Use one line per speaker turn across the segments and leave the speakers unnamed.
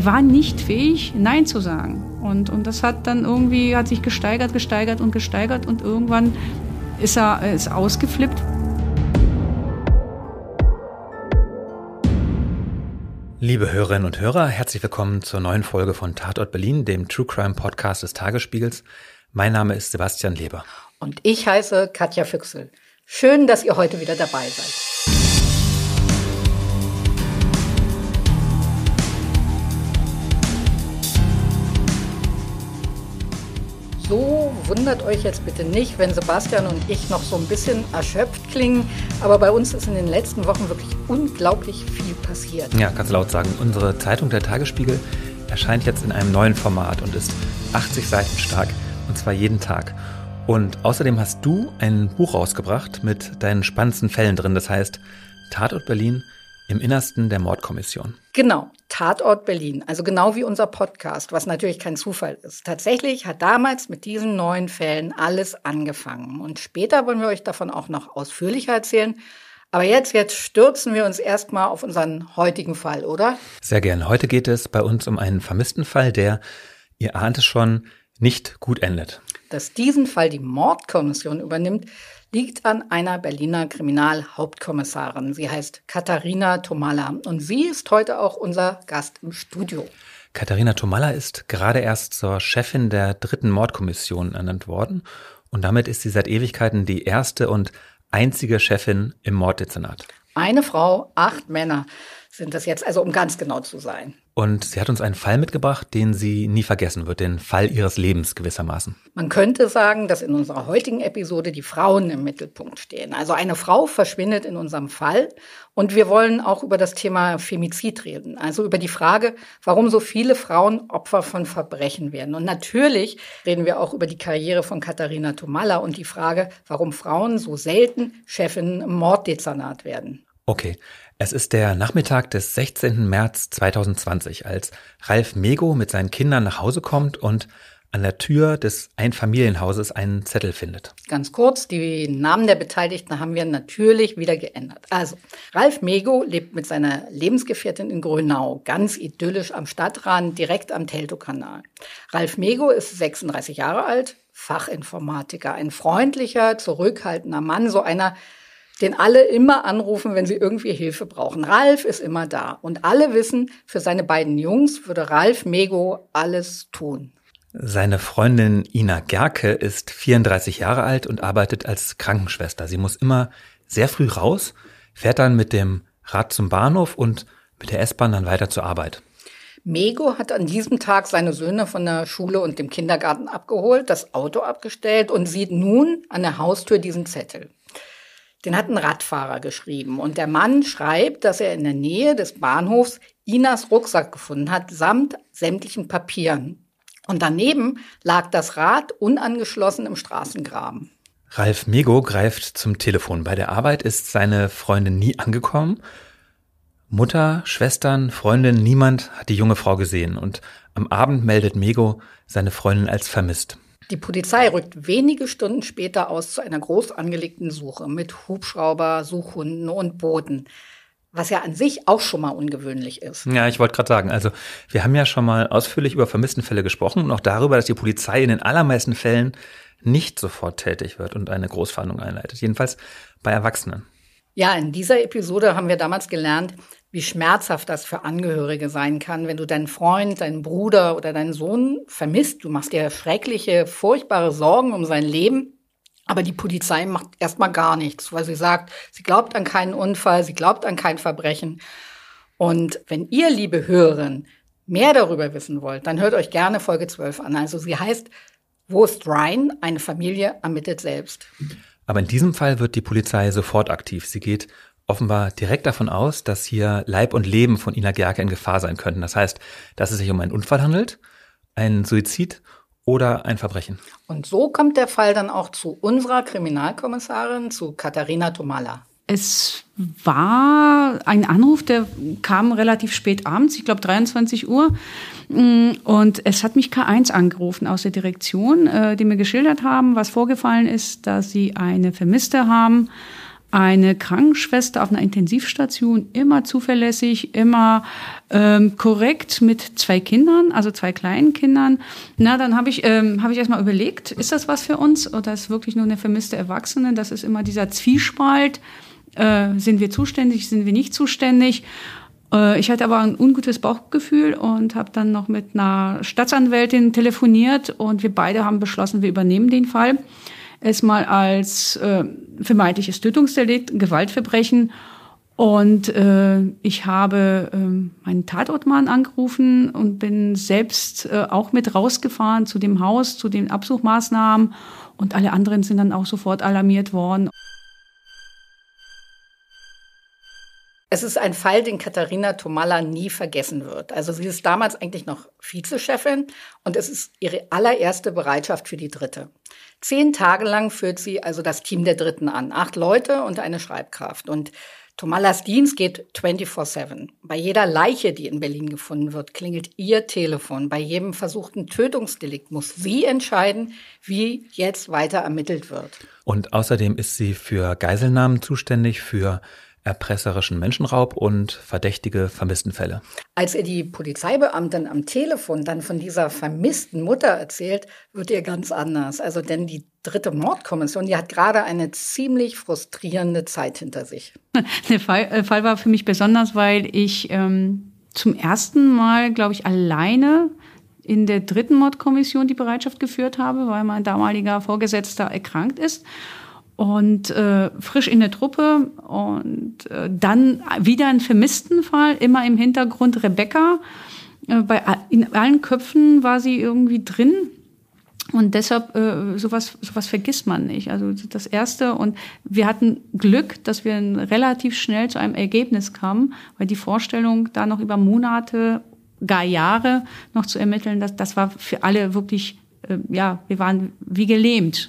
er war nicht fähig, Nein zu sagen. Und, und das hat dann irgendwie, hat sich gesteigert, gesteigert und gesteigert und irgendwann ist er ist ausgeflippt.
Liebe Hörerinnen und Hörer, herzlich willkommen zur neuen Folge von Tatort Berlin, dem True Crime Podcast des Tagesspiegels. Mein Name ist Sebastian Leber.
Und ich heiße Katja Füchsel. Schön, dass ihr heute wieder dabei seid. wundert euch jetzt bitte nicht, wenn Sebastian und ich noch so ein bisschen erschöpft klingen. Aber bei uns ist in den letzten Wochen wirklich unglaublich viel passiert. Ja,
kannst du laut sagen. Unsere Zeitung der Tagesspiegel erscheint jetzt in einem neuen Format und ist 80 Seiten stark. Und zwar jeden Tag. Und außerdem hast du ein Buch rausgebracht mit deinen spannendsten Fällen drin. Das heißt Tatort Berlin im Innersten der Mordkommission.
Genau, Tatort Berlin, also genau wie unser Podcast, was natürlich kein Zufall ist. Tatsächlich hat damals mit diesen neuen Fällen alles angefangen. Und später wollen wir euch davon auch noch ausführlicher erzählen. Aber jetzt, jetzt stürzen wir uns erstmal auf unseren heutigen Fall, oder?
Sehr gern. Heute geht es bei uns um einen vermissten Fall, der, ihr ahnt es schon, nicht gut endet.
Dass diesen Fall die Mordkommission übernimmt, liegt an einer Berliner Kriminalhauptkommissarin. Sie heißt Katharina Tomala und sie ist heute auch unser Gast im Studio.
Katharina Tomala ist gerade erst zur Chefin der dritten Mordkommission ernannt worden und damit ist sie seit Ewigkeiten die erste und einzige Chefin im Morddezernat.
Eine Frau, acht Männer sind das jetzt, also um ganz genau zu sein.
Und sie hat uns einen Fall mitgebracht, den sie nie vergessen wird, den Fall ihres Lebens gewissermaßen.
Man könnte sagen, dass in unserer heutigen Episode die Frauen im Mittelpunkt stehen. Also eine Frau verschwindet in unserem Fall und wir wollen auch über das Thema Femizid reden, also über die Frage, warum so viele Frauen Opfer von Verbrechen werden. Und natürlich reden wir auch über die Karriere von Katharina Tomalla und die Frage, warum Frauen so selten Chefin im Morddezernat werden.
Okay, es ist der Nachmittag des 16. März 2020, als Ralf Mego mit seinen Kindern nach Hause kommt und an der Tür des Einfamilienhauses einen Zettel findet.
Ganz kurz, die Namen der Beteiligten haben wir natürlich wieder geändert. Also, Ralf Mego lebt mit seiner Lebensgefährtin in Grönau, ganz idyllisch am Stadtrand, direkt am Teltokanal. Ralf Mego ist 36 Jahre alt, Fachinformatiker, ein freundlicher, zurückhaltender Mann, so einer, den alle immer anrufen, wenn sie irgendwie Hilfe brauchen. Ralf ist immer da. Und alle wissen, für seine beiden Jungs würde Ralf Mego alles tun.
Seine Freundin Ina Gerke ist 34 Jahre alt und arbeitet als Krankenschwester. Sie muss immer sehr früh raus, fährt dann mit dem Rad zum Bahnhof und mit der S-Bahn dann weiter zur Arbeit.
Mego hat an diesem Tag seine Söhne von der Schule und dem Kindergarten abgeholt, das Auto abgestellt und sieht nun an der Haustür diesen Zettel. Den hat ein Radfahrer geschrieben. Und der Mann schreibt, dass er in der Nähe des Bahnhofs Inas Rucksack gefunden hat, samt sämtlichen Papieren. Und daneben lag das Rad unangeschlossen im Straßengraben.
Ralf Mego greift zum Telefon. Bei der Arbeit ist seine Freundin nie angekommen. Mutter, Schwestern, Freundin, niemand hat die junge Frau gesehen. Und am Abend meldet Mego seine Freundin als vermisst.
Die Polizei rückt wenige Stunden später aus zu einer groß angelegten Suche mit Hubschrauber, Suchhunden und Booten. Was ja an sich auch schon mal ungewöhnlich ist.
Ja, ich wollte gerade sagen, also wir haben ja schon mal ausführlich über Vermisstenfälle gesprochen und auch darüber, dass die Polizei in den allermeisten Fällen nicht sofort tätig wird und eine Großfahndung einleitet. Jedenfalls bei Erwachsenen.
Ja, in dieser Episode haben wir damals gelernt, wie schmerzhaft das für Angehörige sein kann, wenn du deinen Freund, deinen Bruder oder deinen Sohn vermisst. Du machst dir schreckliche, furchtbare Sorgen um sein Leben. Aber die Polizei macht erstmal gar nichts, weil sie sagt, sie glaubt an keinen Unfall, sie glaubt an kein Verbrechen. Und wenn ihr, liebe Hörerinnen, mehr darüber wissen wollt, dann hört euch gerne Folge 12 an. Also sie heißt Wo ist Ryan? Eine Familie ermittelt selbst.
Aber in diesem Fall wird die Polizei sofort aktiv. Sie geht offenbar direkt davon aus, dass hier Leib und Leben von Ina Gerke in Gefahr sein könnten. Das heißt, dass es sich um einen Unfall handelt, einen Suizid oder ein Verbrechen.
Und so kommt der Fall dann auch zu unserer Kriminalkommissarin, zu Katharina Tomala.
Es war ein Anruf, der kam relativ spät abends, ich glaube 23 Uhr. Mm, und es hat mich K1 angerufen aus der Direktion, äh, die mir geschildert haben, was vorgefallen ist, dass sie eine Vermisste haben eine Krankenschwester auf einer Intensivstation immer zuverlässig, immer ähm, korrekt mit zwei Kindern, also zwei kleinen Kindern. Na, dann habe ich, ähm, hab ich erstmal überlegt, ist das was für uns oder ist wirklich nur eine vermisste Erwachsene? Das ist immer dieser Zwiespalt. Äh, sind wir zuständig, sind wir nicht zuständig? Äh, ich hatte aber ein ungutes Bauchgefühl und habe dann noch mit einer Staatsanwältin telefoniert und wir beide haben beschlossen, wir übernehmen den Fall es mal als äh, vermeintliches Tötungsdelikt, Gewaltverbrechen. Und äh, ich habe äh, meinen Tatortmann angerufen und bin selbst äh, auch mit rausgefahren zu dem Haus, zu den Absuchmaßnahmen. Und alle anderen sind dann auch sofort alarmiert worden.
Es ist ein Fall, den Katharina Tomalla nie vergessen wird. Also sie ist damals eigentlich noch Vizechefin und es ist ihre allererste Bereitschaft für die Dritte. Zehn Tage lang führt sie also das Team der Dritten an. Acht Leute und eine Schreibkraft. Und Tomallas Dienst geht 24-7. Bei jeder Leiche, die in Berlin gefunden wird, klingelt ihr Telefon. Bei jedem versuchten Tötungsdelikt muss sie entscheiden, wie jetzt weiter ermittelt wird.
Und außerdem ist sie für Geiselnahmen zuständig, für erpresserischen Menschenraub und verdächtige Vermisstenfälle.
Als ihr die Polizeibeamtin am Telefon dann von dieser vermissten Mutter erzählt, wird ihr ganz anders. Also denn die dritte Mordkommission, die hat gerade eine ziemlich frustrierende Zeit hinter sich.
Der Fall, äh, Fall war für mich besonders, weil ich ähm, zum ersten Mal, glaube ich, alleine in der dritten Mordkommission die Bereitschaft geführt habe, weil mein damaliger Vorgesetzter erkrankt ist und äh, frisch in der Truppe und äh, dann wieder ein Vermisstenfall, immer im Hintergrund Rebecca. Äh, bei, in allen Köpfen war sie irgendwie drin. Und deshalb, äh, sowas, sowas vergisst man nicht. Also das Erste. Und wir hatten Glück, dass wir relativ schnell zu einem Ergebnis kamen, weil die Vorstellung, da noch über Monate, gar Jahre noch zu ermitteln, das, das war für alle wirklich, äh, ja, wir waren wie gelähmt.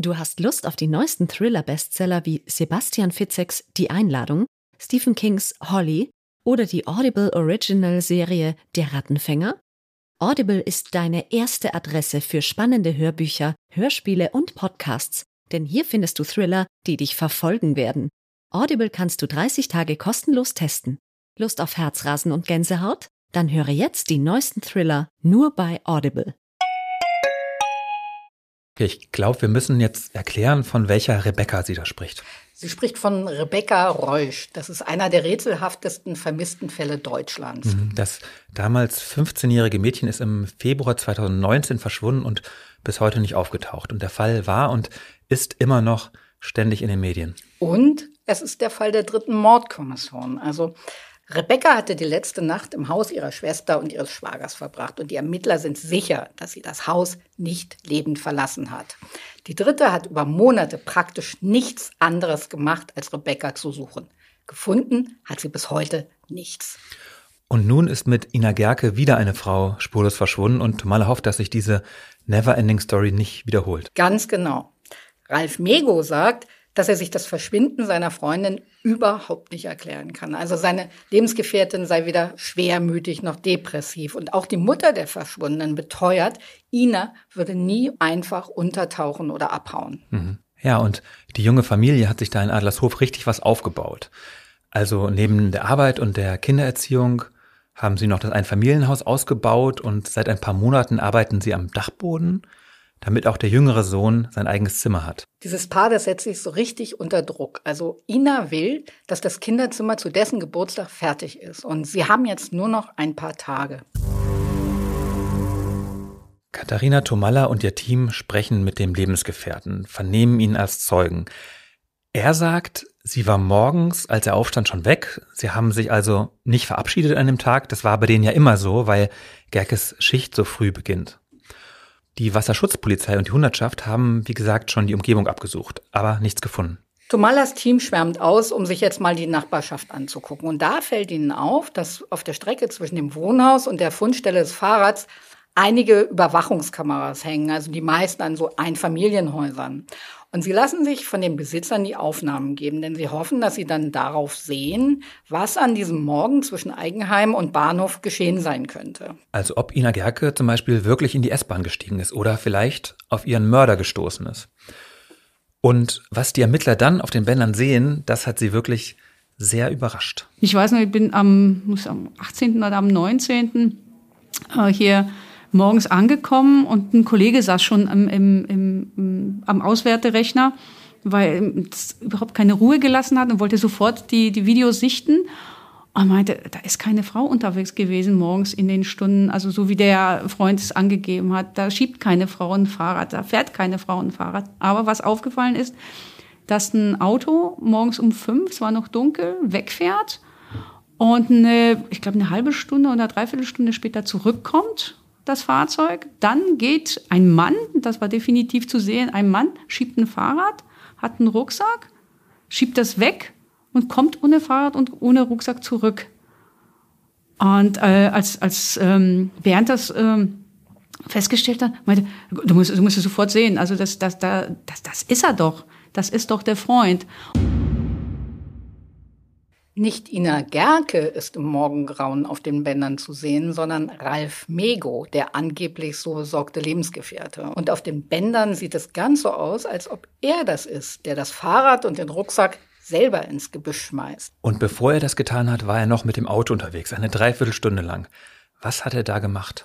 Du hast Lust auf die neuesten Thriller-Bestseller wie Sebastian Fitzeks Die Einladung, Stephen Kings Holly oder die Audible Original-Serie Der Rattenfänger? Audible ist deine erste Adresse für spannende Hörbücher, Hörspiele und Podcasts, denn hier findest du Thriller, die dich verfolgen werden. Audible kannst du 30 Tage kostenlos testen. Lust auf Herzrasen und Gänsehaut? Dann höre jetzt die neuesten Thriller nur bei Audible.
Okay, ich glaube, wir müssen jetzt erklären, von welcher Rebecca sie da spricht.
Sie spricht von Rebecca Reusch. Das ist einer der rätselhaftesten vermissten Fälle Deutschlands. Mhm,
das damals 15-jährige Mädchen ist im Februar 2019 verschwunden und bis heute nicht aufgetaucht. Und der Fall war und ist immer noch ständig in den Medien.
Und es ist der Fall der dritten Mordkommission. Also Rebecca hatte die letzte Nacht im Haus ihrer Schwester und ihres Schwagers verbracht und die Ermittler sind sicher, dass sie das Haus nicht lebend verlassen hat. Die dritte hat über Monate praktisch nichts anderes gemacht, als Rebecca zu suchen. Gefunden hat sie bis heute nichts.
Und nun ist mit Ina Gerke wieder eine Frau spurlos verschwunden und Maler hofft, dass sich diese Never-Ending-Story nicht wiederholt.
Ganz genau. Ralf Mego sagt, dass er sich das Verschwinden seiner Freundin überhaupt nicht erklären kann. Also seine Lebensgefährtin sei weder schwermütig noch depressiv. Und auch die Mutter der Verschwundenen beteuert, Ina würde nie einfach untertauchen oder abhauen.
Mhm. Ja, und die junge Familie hat sich da in Adlershof richtig was aufgebaut. Also neben der Arbeit und der Kindererziehung haben sie noch das Einfamilienhaus ausgebaut und seit ein paar Monaten arbeiten sie am Dachboden damit auch der jüngere Sohn sein eigenes Zimmer hat.
Dieses Paar, das setzt sich so richtig unter Druck. Also Ina will, dass das Kinderzimmer zu dessen Geburtstag fertig ist. Und sie haben jetzt nur noch ein paar Tage.
Katharina Tomalla und ihr Team sprechen mit dem Lebensgefährten, vernehmen ihn als Zeugen. Er sagt, sie war morgens, als er aufstand, schon weg. Sie haben sich also nicht verabschiedet an dem Tag. Das war bei denen ja immer so, weil Gerkes Schicht so früh beginnt. Die Wasserschutzpolizei und die Hundertschaft haben, wie gesagt, schon die Umgebung abgesucht, aber nichts gefunden.
Tomalas Team schwärmt aus, um sich jetzt mal die Nachbarschaft anzugucken. Und da fällt ihnen auf, dass auf der Strecke zwischen dem Wohnhaus und der Fundstelle des Fahrrads einige Überwachungskameras hängen, also die meisten an so Einfamilienhäusern. Und sie lassen sich von den Besitzern die Aufnahmen geben, denn sie hoffen, dass sie dann darauf sehen, was an diesem Morgen zwischen Eigenheim und Bahnhof geschehen sein könnte.
Also ob Ina Gerke zum Beispiel wirklich in die S-Bahn gestiegen ist oder vielleicht auf ihren Mörder gestoßen ist. Und was die Ermittler dann auf den Bändern sehen, das hat sie wirklich sehr
überrascht. Ich weiß noch, ich bin am, muss am 18. oder am 19. Äh, hier morgens angekommen und ein Kollege saß schon am, im, im, am Auswerterechner, weil es überhaupt keine Ruhe gelassen hat und wollte sofort die, die Videos sichten. Er meinte, da ist keine Frau unterwegs gewesen morgens in den Stunden, also so wie der Freund es angegeben hat. Da schiebt keine Frau ein Fahrrad, da fährt keine Frau ein Fahrrad. Aber was aufgefallen ist, dass ein Auto morgens um fünf, es war noch dunkel, wegfährt und eine, ich glaube eine halbe Stunde oder dreiviertel Stunde später zurückkommt das Fahrzeug. Dann geht ein Mann, das war definitiv zu sehen, ein Mann schiebt ein Fahrrad, hat einen Rucksack, schiebt das weg und kommt ohne Fahrrad und ohne Rucksack zurück. Und äh, als, als ähm, während das ähm, festgestellt hat, meinte, du musst, du musst es sofort sehen, also das, das, das, das, das ist er doch, das ist doch der Freund.
Nicht Ina Gerke ist im Morgengrauen auf den Bändern zu sehen, sondern Ralf Mego, der angeblich so besorgte Lebensgefährte. Und auf den Bändern sieht es ganz so aus, als ob er das ist, der das Fahrrad und den Rucksack selber ins Gebüsch schmeißt.
Und bevor er das getan hat, war er noch mit dem Auto unterwegs, eine Dreiviertelstunde lang. Was hat er da gemacht?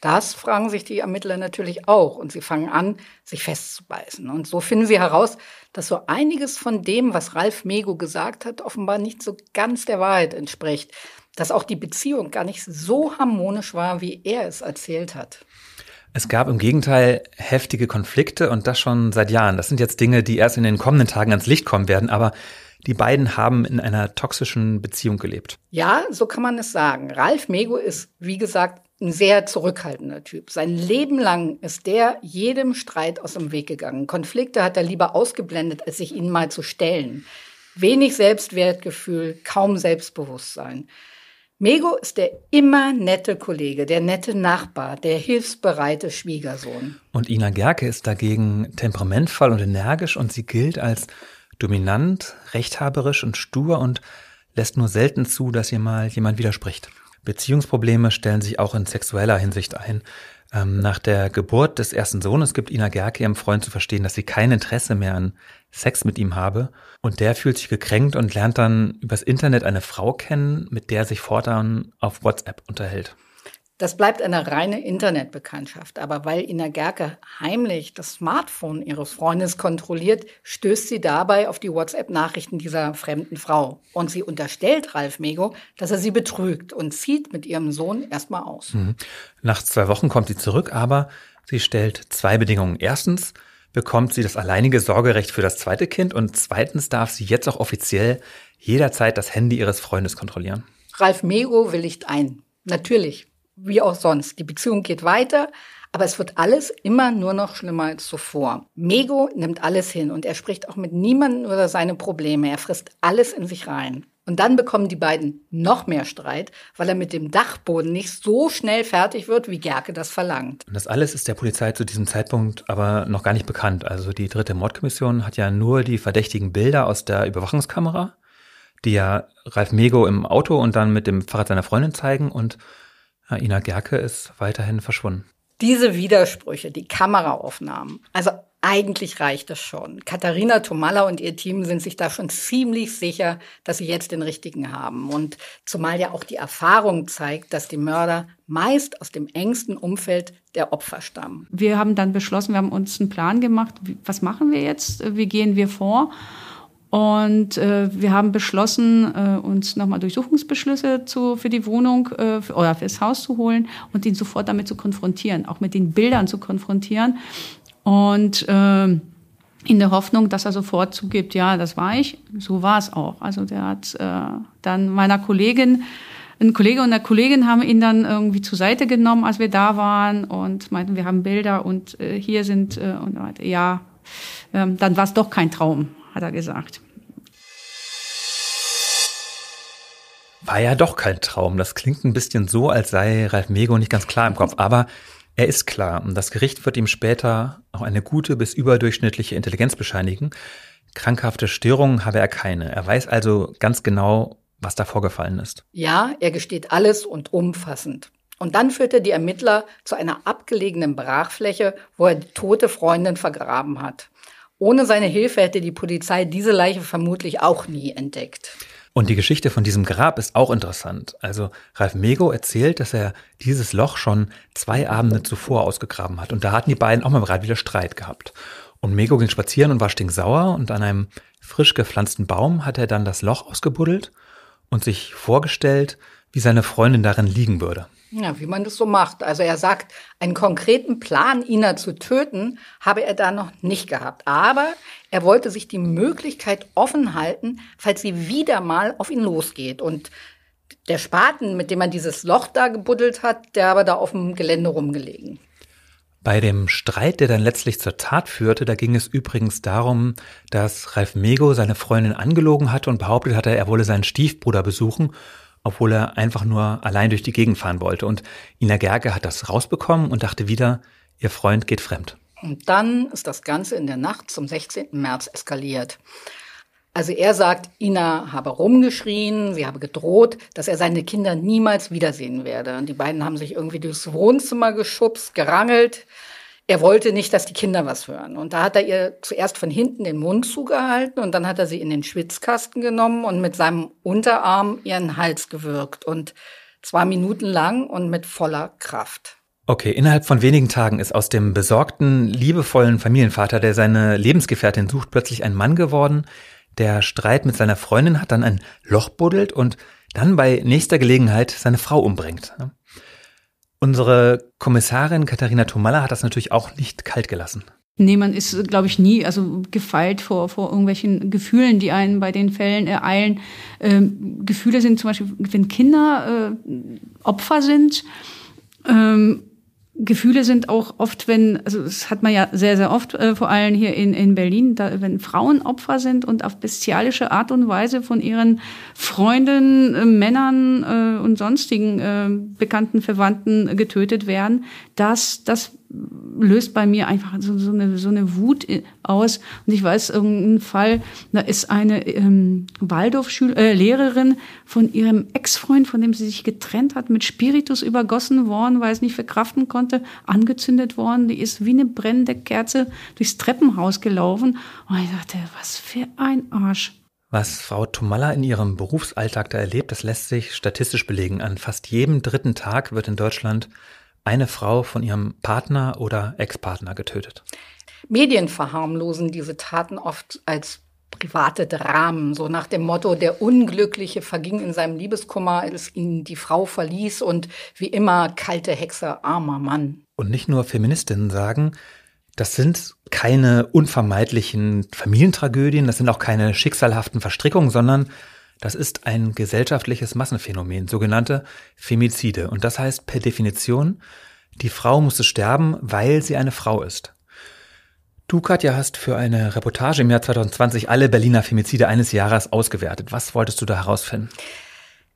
Das fragen sich die Ermittler natürlich auch und sie fangen an, sich festzubeißen. Und so finden sie heraus, dass so einiges von dem, was Ralf Mego gesagt hat, offenbar nicht so ganz der Wahrheit entspricht. Dass auch die Beziehung gar nicht so harmonisch war, wie er es erzählt hat.
Es gab im Gegenteil heftige Konflikte und das schon seit Jahren. Das sind jetzt Dinge, die erst in den kommenden Tagen ans Licht kommen werden, aber die beiden haben in einer toxischen Beziehung gelebt.
Ja, so kann man es sagen. Ralf Mego ist, wie gesagt, ein sehr zurückhaltender Typ. Sein Leben lang ist der jedem Streit aus dem Weg gegangen. Konflikte hat er lieber ausgeblendet, als sich ihnen mal zu stellen. Wenig Selbstwertgefühl, kaum Selbstbewusstsein. Mego ist der immer nette Kollege, der nette Nachbar, der hilfsbereite Schwiegersohn.
Und Ina Gerke ist dagegen temperamentvoll und energisch und sie gilt als dominant, rechthaberisch und stur und lässt nur selten zu, dass ihr mal jemand widerspricht. Beziehungsprobleme stellen sich auch in sexueller Hinsicht ein. Ähm, nach der Geburt des ersten Sohnes gibt Ina Gerke ihrem Freund zu verstehen, dass sie kein Interesse mehr an Sex mit ihm habe. Und der fühlt sich gekränkt und lernt dann übers Internet eine Frau kennen, mit der sich fortan auf WhatsApp unterhält.
Das bleibt eine reine Internetbekanntschaft. Aber weil Ina Gerke heimlich das Smartphone ihres Freundes kontrolliert, stößt sie dabei auf die WhatsApp-Nachrichten dieser fremden Frau. Und sie unterstellt Ralf Mego, dass er sie betrügt und zieht mit ihrem Sohn erstmal aus.
Mhm. Nach zwei Wochen kommt sie zurück, aber sie stellt zwei Bedingungen. Erstens, bekommt sie das alleinige Sorgerecht für das zweite Kind und zweitens darf sie jetzt auch offiziell jederzeit das Handy ihres Freundes kontrollieren.
Ralf Mego willigt ein. Natürlich wie auch sonst. Die Beziehung geht weiter, aber es wird alles immer nur noch schlimmer als zuvor. Mego nimmt alles hin und er spricht auch mit niemandem über seine Probleme. Er frisst alles in sich rein. Und dann bekommen die beiden noch mehr Streit, weil er mit dem Dachboden nicht so schnell fertig wird, wie Gerke das verlangt.
Und das alles ist der Polizei zu diesem Zeitpunkt aber noch gar nicht bekannt. Also die dritte Mordkommission hat ja nur die verdächtigen Bilder aus der Überwachungskamera, die ja Ralf Mego im Auto und dann mit dem Fahrrad seiner Freundin zeigen und Ah, Ina Gerke ist weiterhin verschwunden.
Diese Widersprüche, die Kameraaufnahmen, also eigentlich reicht es schon. Katharina Tomalla und ihr Team sind sich da schon ziemlich sicher, dass sie jetzt den richtigen haben. Und zumal ja auch die Erfahrung zeigt, dass die Mörder meist aus dem engsten
Umfeld der Opfer stammen. Wir haben dann beschlossen, wir haben uns einen Plan gemacht, was machen wir jetzt, wie gehen wir vor? Und äh, wir haben beschlossen, äh, uns nochmal Durchsuchungsbeschlüsse zu, für die Wohnung äh, für, oder fürs Haus zu holen und ihn sofort damit zu konfrontieren, auch mit den Bildern zu konfrontieren. Und äh, in der Hoffnung, dass er sofort zugibt, ja, das war ich. So war es auch. Also der hat äh, dann meiner Kollegin, ein Kollege und eine Kollegin haben ihn dann irgendwie zur Seite genommen, als wir da waren und meinten, wir haben Bilder und äh, hier sind äh, und ja, ähm, dann war es doch kein Traum hat er gesagt.
War ja doch kein Traum. Das klingt ein bisschen so, als sei Ralf Mego nicht ganz klar im Kopf. Aber er ist klar. Und das Gericht wird ihm später auch eine gute bis überdurchschnittliche Intelligenz bescheinigen. Krankhafte Störungen habe er keine. Er weiß also ganz genau, was da vorgefallen ist.
Ja, er gesteht alles und umfassend. Und dann führt er die Ermittler zu einer abgelegenen Brachfläche, wo er die tote Freundin vergraben hat. Ohne seine Hilfe hätte die Polizei diese Leiche vermutlich auch nie entdeckt.
Und die Geschichte von diesem Grab ist auch interessant. Also Ralf Mego erzählt, dass er dieses Loch schon zwei Abende zuvor ausgegraben hat. Und da hatten die beiden auch mal gerade wieder Streit gehabt. Und Mego ging spazieren und war stinksauer und an einem frisch gepflanzten Baum hat er dann das Loch ausgebuddelt und sich vorgestellt, wie seine Freundin darin liegen würde.
Ja, wie man das so macht. Also er sagt, einen konkreten Plan, Ina zu töten, habe er da noch nicht gehabt. Aber er wollte sich die Möglichkeit offen halten, falls sie wieder mal auf ihn losgeht. Und der Spaten, mit dem man dieses Loch da gebuddelt hat, der aber da auf dem Gelände rumgelegen.
Bei dem Streit, der dann letztlich zur Tat führte, da ging es übrigens darum, dass Ralf Mego seine Freundin angelogen hatte und behauptet hatte, er wolle seinen Stiefbruder besuchen obwohl er einfach nur allein durch die Gegend fahren wollte. Und Ina Gerke hat das rausbekommen und dachte wieder, ihr Freund geht fremd.
Und dann ist das Ganze in der Nacht zum 16. März eskaliert. Also er sagt, Ina habe rumgeschrien, sie habe gedroht, dass er seine Kinder niemals wiedersehen werde. Und die beiden haben sich irgendwie durchs Wohnzimmer geschubst, gerangelt er wollte nicht, dass die Kinder was hören. Und da hat er ihr zuerst von hinten den Mund zugehalten und dann hat er sie in den Schwitzkasten genommen und mit seinem Unterarm ihren Hals gewirkt. Und zwar lang und mit voller Kraft.
Okay, innerhalb von wenigen Tagen ist aus dem besorgten, liebevollen Familienvater, der seine Lebensgefährtin sucht, plötzlich ein Mann geworden, der Streit mit seiner Freundin hat, dann ein Loch buddelt und dann bei nächster Gelegenheit seine Frau umbringt. Unsere Kommissarin Katharina Tomalla hat das natürlich auch nicht kalt gelassen.
Nee, man ist, glaube ich, nie also gefeilt vor, vor irgendwelchen Gefühlen, die einen bei den Fällen ereilen. Ähm, Gefühle sind zum Beispiel, wenn Kinder äh, Opfer sind, ähm, Gefühle sind auch oft, wenn, also das hat man ja sehr, sehr oft, äh, vor allem hier in, in Berlin, da, wenn Frauen Opfer sind und auf bestialische Art und Weise von ihren Freunden, äh, Männern äh, und sonstigen äh, bekannten Verwandten getötet werden, das, das löst bei mir einfach so, so, eine, so eine Wut aus. Und ich weiß irgendeinen Fall, da ist eine ähm, Waldorf-Lehrerin äh, von ihrem Ex-Freund, von dem sie sich getrennt hat, mit Spiritus übergossen worden, weil es nicht verkraften konnte, angezündet worden. Die ist wie eine brennende Kerze durchs Treppenhaus gelaufen. Und ich dachte, was für ein Arsch.
Was Frau Tomalla in ihrem Berufsalltag da erlebt, das lässt sich statistisch belegen. An fast jedem dritten Tag wird in Deutschland eine Frau von ihrem Partner oder Ex-Partner getötet.
Medien verharmlosen diese Taten oft als private Dramen, so nach dem Motto, der Unglückliche verging in seinem Liebeskummer, als ihn die Frau verließ und wie immer kalte Hexe, armer Mann.
Und nicht nur Feministinnen sagen, das sind keine unvermeidlichen Familientragödien, das sind auch keine schicksalhaften Verstrickungen, sondern das ist ein gesellschaftliches Massenphänomen, sogenannte Femizide. Und das heißt per Definition, die Frau musste sterben, weil sie eine Frau ist. Du, Katja, hast für eine Reportage im Jahr 2020 alle Berliner Femizide eines Jahres ausgewertet. Was wolltest du da herausfinden?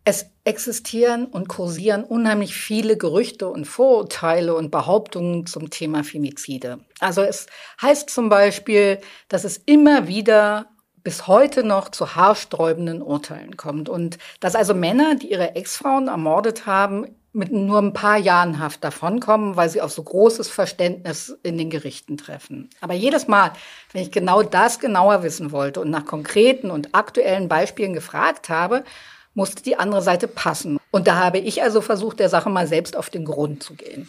Es existieren und kursieren unheimlich viele Gerüchte und Vorurteile und Behauptungen zum Thema Femizide. Also es heißt zum Beispiel, dass es immer wieder bis heute noch zu haarsträubenden Urteilen kommt. Und dass also Männer, die ihre Ex-Frauen ermordet haben, mit nur ein paar Jahren Haft davonkommen, weil sie auf so großes Verständnis in den Gerichten treffen. Aber jedes Mal, wenn ich genau das genauer wissen wollte und nach konkreten und aktuellen Beispielen gefragt habe, musste die andere Seite passen. Und da habe ich also versucht, der Sache mal selbst auf den Grund zu gehen.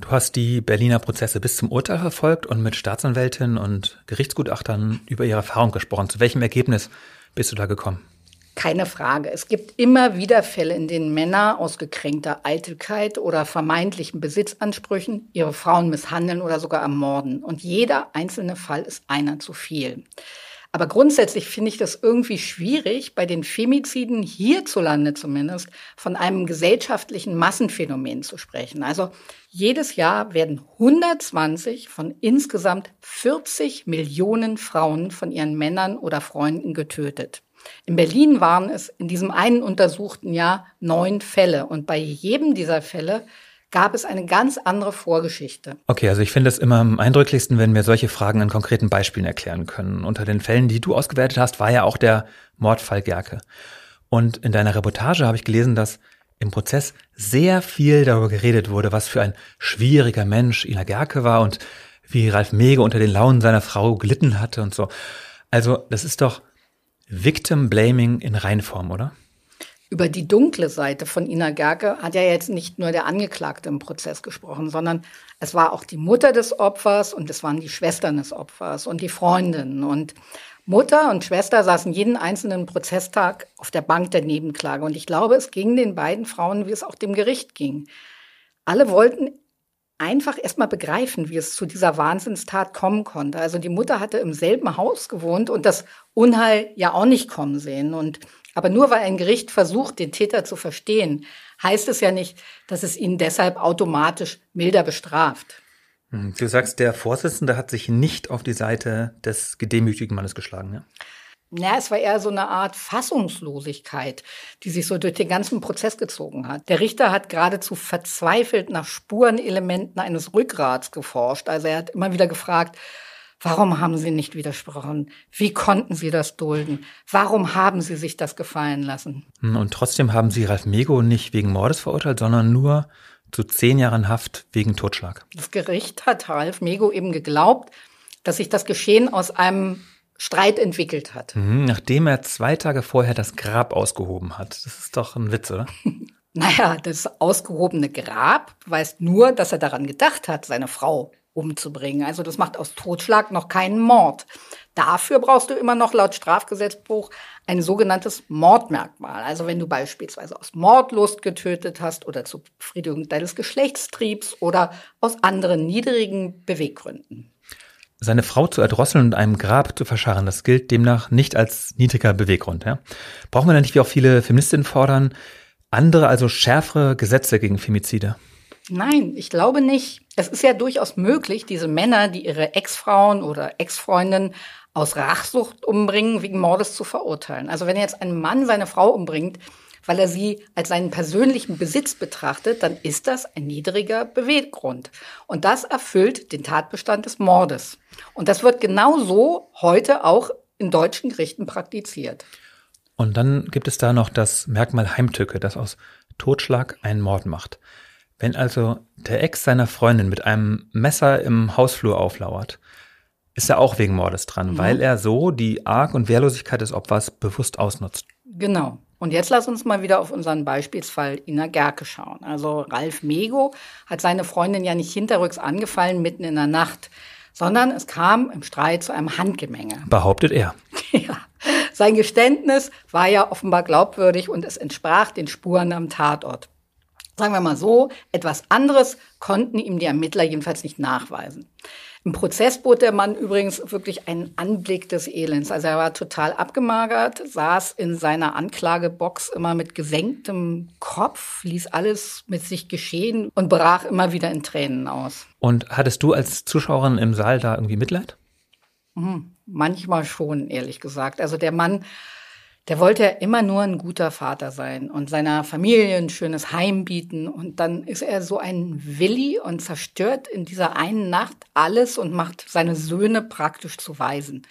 Du hast die Berliner Prozesse bis zum Urteil verfolgt und mit Staatsanwältinnen und Gerichtsgutachtern über ihre Erfahrung gesprochen. Zu welchem Ergebnis bist du da gekommen?
Keine Frage. Es gibt immer wieder Fälle, in denen Männer aus gekränkter Eitelkeit oder vermeintlichen Besitzansprüchen ihre Frauen misshandeln oder sogar ermorden. Und jeder einzelne Fall ist einer zu viel. Aber grundsätzlich finde ich das irgendwie schwierig, bei den Femiziden hierzulande zumindest von einem gesellschaftlichen Massenphänomen zu sprechen. Also jedes Jahr werden 120 von insgesamt 40 Millionen Frauen von ihren Männern oder Freunden getötet. In Berlin waren es in diesem einen untersuchten Jahr neun Fälle und bei jedem dieser Fälle gab es eine ganz andere Vorgeschichte.
Okay, also ich finde es immer am eindrücklichsten, wenn wir solche Fragen an konkreten Beispielen erklären können. Unter den Fällen, die du ausgewertet hast, war ja auch der Mordfall Gerke. Und in deiner Reportage habe ich gelesen, dass im Prozess sehr viel darüber geredet wurde, was für ein schwieriger Mensch Ina Gerke war und wie Ralf Mege unter den Launen seiner Frau gelitten hatte und so. Also das ist doch Victim Blaming in Reinform, oder?
Über die dunkle Seite von Ina Gerke hat ja jetzt nicht nur der Angeklagte im Prozess gesprochen, sondern es war auch die Mutter des Opfers und es waren die Schwestern des Opfers und die Freundinnen und Mutter und Schwester saßen jeden einzelnen Prozesstag auf der Bank der Nebenklage. Und ich glaube, es ging den beiden Frauen, wie es auch dem Gericht ging. Alle wollten einfach erstmal begreifen, wie es zu dieser Wahnsinnstat kommen konnte. Also die Mutter hatte im selben Haus gewohnt und das Unheil ja auch nicht kommen sehen. Und, aber nur weil ein Gericht versucht, den Täter zu verstehen, heißt es ja nicht, dass es ihn deshalb automatisch milder bestraft.
Hm, du sagst, der Vorsitzende hat sich nicht auf die Seite des gedemütigten Mannes geschlagen, ja?
Na, es war eher so eine Art Fassungslosigkeit, die sich so durch den ganzen Prozess gezogen hat. Der Richter hat geradezu verzweifelt nach Spurenelementen eines Rückgrats geforscht. Also er hat immer wieder gefragt, warum haben Sie nicht widersprochen? Wie konnten Sie das dulden? Warum haben Sie sich das gefallen lassen?
Hm, und trotzdem haben Sie Ralf Mego nicht wegen Mordes verurteilt, sondern nur zu zehn Jahren Haft wegen Totschlag.
Das Gericht hat Ralf Mego eben geglaubt, dass sich das Geschehen aus einem Streit entwickelt hat.
Mhm, nachdem er zwei Tage vorher das Grab ausgehoben hat. Das ist doch ein Witz, oder?
naja, das ausgehobene Grab beweist nur, dass er daran gedacht hat, seine Frau umzubringen. Also das macht aus Totschlag noch keinen Mord. Dafür brauchst du immer noch laut Strafgesetzbuch ein sogenanntes Mordmerkmal. Also wenn du beispielsweise aus Mordlust getötet hast oder zur Befriedigung deines Geschlechtstriebs oder aus anderen niedrigen Beweggründen.
Seine Frau zu erdrosseln und einem Grab zu verscharren, das gilt demnach nicht als niedriger Beweggrund. Ja? Brauchen wir da nicht, wie auch viele Feministinnen fordern, andere, also schärfere Gesetze gegen Femizide?
Nein, ich glaube nicht. Es ist ja durchaus möglich, diese Männer, die ihre Ex-Frauen oder Ex-Freundinnen aus Rachsucht umbringen wegen Mordes zu verurteilen. Also wenn jetzt ein Mann seine Frau umbringt, weil er sie als seinen persönlichen Besitz betrachtet, dann ist das ein niedriger Beweggrund. Und das erfüllt den Tatbestand des Mordes. Und das wird genauso heute auch in deutschen Gerichten praktiziert.
Und dann gibt es da noch das Merkmal Heimtücke, das aus Totschlag einen Mord macht. Wenn also der Ex seiner Freundin mit einem Messer im Hausflur auflauert ist er auch wegen Mordes dran, mhm. weil er so die Arg- und Wehrlosigkeit des Opfers bewusst ausnutzt.
Genau. Und jetzt lass uns mal wieder auf unseren Beispielsfall Ina Gerke schauen. Also Ralf Mego hat seine Freundin ja nicht hinterrücks angefallen mitten in der Nacht, sondern es kam im Streit zu einem Handgemenge.
Behauptet er. ja.
Sein Geständnis war ja offenbar glaubwürdig und es entsprach den Spuren am Tatort. Sagen wir mal so, etwas anderes konnten ihm die Ermittler jedenfalls nicht nachweisen. Im Prozess bot der Mann übrigens wirklich einen Anblick des Elends. Also er war total abgemagert, saß in seiner Anklagebox immer mit gesenktem Kopf, ließ alles mit sich geschehen und brach immer wieder in Tränen aus.
Und hattest du als Zuschauerin im Saal da irgendwie Mitleid?
Mhm, manchmal schon, ehrlich gesagt. Also der Mann der wollte ja immer nur ein guter Vater sein und seiner Familie ein schönes Heim bieten. Und dann ist er so ein Willi und zerstört in dieser einen Nacht alles und macht seine Söhne praktisch zu Waisen.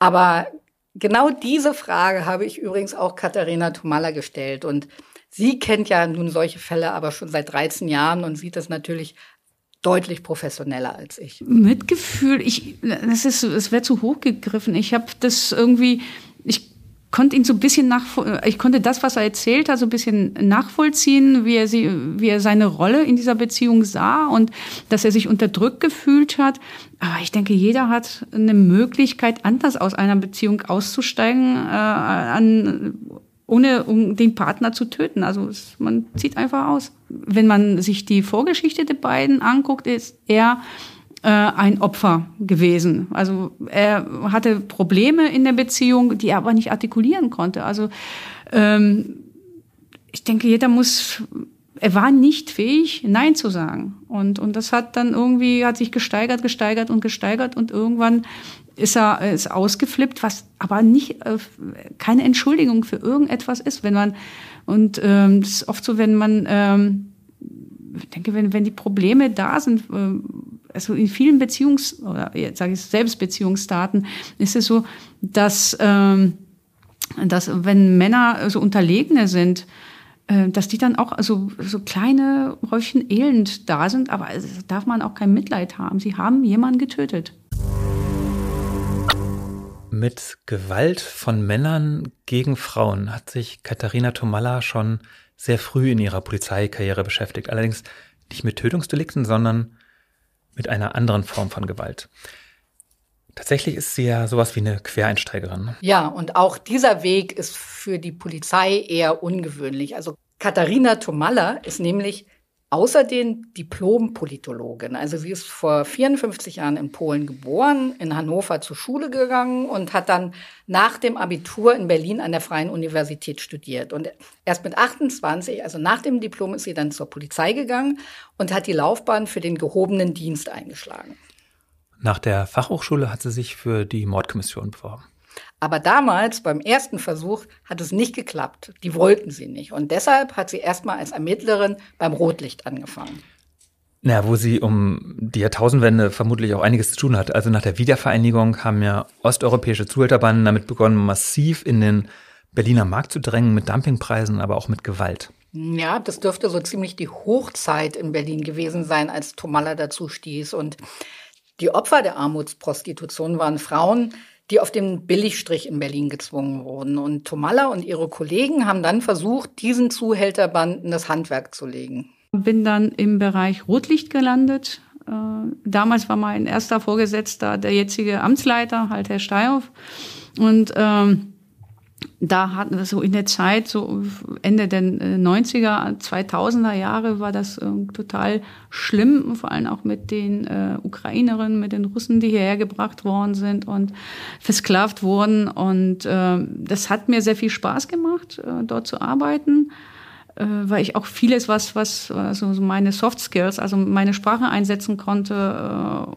Aber genau diese Frage habe ich übrigens auch Katharina Tomalla gestellt. Und sie kennt ja nun solche Fälle aber schon seit 13 Jahren und sieht das natürlich deutlich professioneller als ich.
Mitgefühl, ich, das ist, es wäre zu hoch gegriffen. Ich habe das irgendwie, ich konnte ihn so ein bisschen nach, ich konnte das, was er erzählt hat, so ein bisschen nachvollziehen, wie er sie, wie er seine Rolle in dieser Beziehung sah und dass er sich unterdrückt gefühlt hat. Aber ich denke, jeder hat eine Möglichkeit, anders aus einer Beziehung auszusteigen, äh, an, ohne um den Partner zu töten. Also es, man zieht einfach aus. Wenn man sich die Vorgeschichte der beiden anguckt, ist er äh, ein Opfer gewesen. Also er hatte Probleme in der Beziehung, die er aber nicht artikulieren konnte. Also ähm, ich denke, jeder muss er war nicht fähig, Nein zu sagen. Und, und das hat dann irgendwie, hat sich gesteigert, gesteigert und gesteigert und irgendwann ist er äh, ist ausgeflippt, was aber nicht äh, keine Entschuldigung für irgendetwas ist, wenn man und ähm, das ist oft so, wenn man ähm, ich denke, wenn wenn die Probleme da sind, äh, also in vielen Beziehungs- oder jetzt sage ich Selbstbeziehungsdaten ist es so, dass, ähm, dass wenn Männer so Unterlegene sind, äh, dass die dann auch also, so kleine Häufchen elend da sind, aber also darf man auch kein Mitleid haben. Sie haben jemanden getötet.
Mit Gewalt von Männern gegen Frauen hat sich Katharina Tomalla schon sehr früh in ihrer Polizeikarriere beschäftigt. Allerdings nicht mit Tötungsdelikten, sondern mit einer anderen Form von Gewalt. Tatsächlich ist sie ja sowas wie eine Quereinsteigerin. Ne?
Ja, und auch dieser Weg ist für die Polizei eher ungewöhnlich. Also Katharina Tomalla ist nämlich außerdem Diplom-Politologin. Also sie ist vor 54 Jahren in Polen geboren, in Hannover zur Schule gegangen und hat dann nach dem Abitur in Berlin an der Freien Universität studiert. Und erst mit 28, also nach dem Diplom, ist sie dann zur Polizei gegangen und hat die Laufbahn für den gehobenen Dienst eingeschlagen.
Nach der Fachhochschule hat sie sich für die Mordkommission beworben.
Aber damals, beim ersten Versuch, hat es nicht geklappt. Die wollten sie nicht. Und deshalb hat sie erstmal als Ermittlerin beim Rotlicht angefangen.
Na, wo sie um die Jahrtausendwende vermutlich auch einiges zu tun hat. Also nach der Wiedervereinigung haben ja osteuropäische Zuhälterbanden damit begonnen, massiv in den Berliner Markt zu drängen, mit Dumpingpreisen, aber auch mit Gewalt.
Ja, das dürfte so ziemlich die Hochzeit in Berlin gewesen sein, als Tomalla dazu stieß. Und die Opfer der Armutsprostitution waren Frauen, die auf den Billigstrich in Berlin gezwungen wurden. Und Tomalla und ihre Kollegen haben dann versucht, diesen Zuhälterbanden das Handwerk zu legen.
Bin dann im Bereich Rotlicht gelandet. Äh, damals war mein erster Vorgesetzter, der jetzige Amtsleiter, halt Herr Steyhoff. Und ähm, da hatten wir so in der Zeit, so Ende der 90er, äh, 2000er Jahre war das äh, total schlimm, vor allem auch mit den äh, Ukrainerinnen, mit den Russen, die hierher gebracht worden sind und versklavt wurden. Und äh, das hat mir sehr viel Spaß gemacht, äh, dort zu arbeiten äh, weil ich auch vieles, was, was also meine Soft Skills, also meine Sprache einsetzen konnte,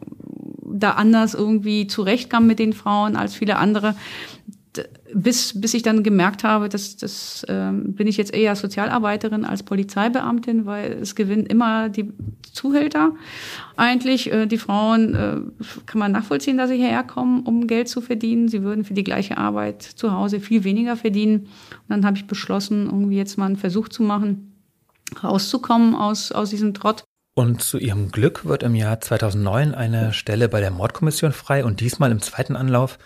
da anders irgendwie zurechtkam mit den Frauen als viele andere, bis, bis ich dann gemerkt habe, dass das ähm, bin ich jetzt eher Sozialarbeiterin als Polizeibeamtin, weil es gewinnen immer die Zuhälter. Eigentlich äh, die Frauen äh, kann man nachvollziehen, dass sie hierher kommen, um Geld zu verdienen. Sie würden für die gleiche Arbeit zu Hause viel weniger verdienen. Und dann habe ich beschlossen, irgendwie jetzt mal einen Versuch zu machen, rauszukommen aus aus diesem Trott.
Und zu ihrem Glück wird im Jahr 2009 eine Stelle bei der Mordkommission frei und diesmal im zweiten Anlauf